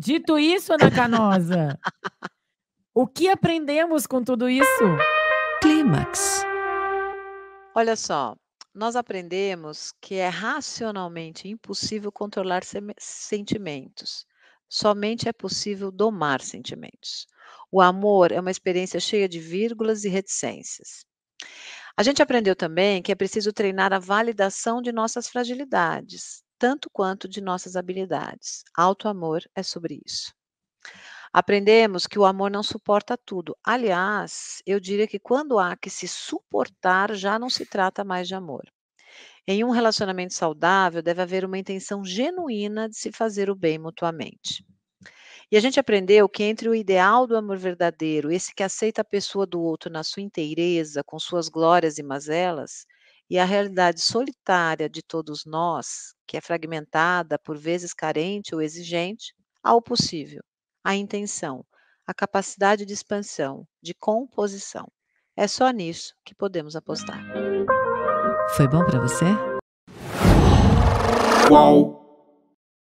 Dito isso, Ana Canosa, o que aprendemos com tudo isso? Clímax. Olha só, nós aprendemos que é racionalmente impossível controlar sentimentos. Somente é possível domar sentimentos. O amor é uma experiência cheia de vírgulas e reticências. A gente aprendeu também que é preciso treinar a validação de nossas fragilidades tanto quanto de nossas habilidades. Alto amor é sobre isso. Aprendemos que o amor não suporta tudo. Aliás, eu diria que quando há que se suportar, já não se trata mais de amor. Em um relacionamento saudável, deve haver uma intenção genuína de se fazer o bem mutuamente. E a gente aprendeu que entre o ideal do amor verdadeiro, esse que aceita a pessoa do outro na sua inteireza, com suas glórias e mazelas, e a realidade solitária de todos nós, que é fragmentada, por vezes carente ou exigente, ao possível, à intenção, à capacidade de expansão, de composição. É só nisso que podemos apostar. Foi bom para você? Qual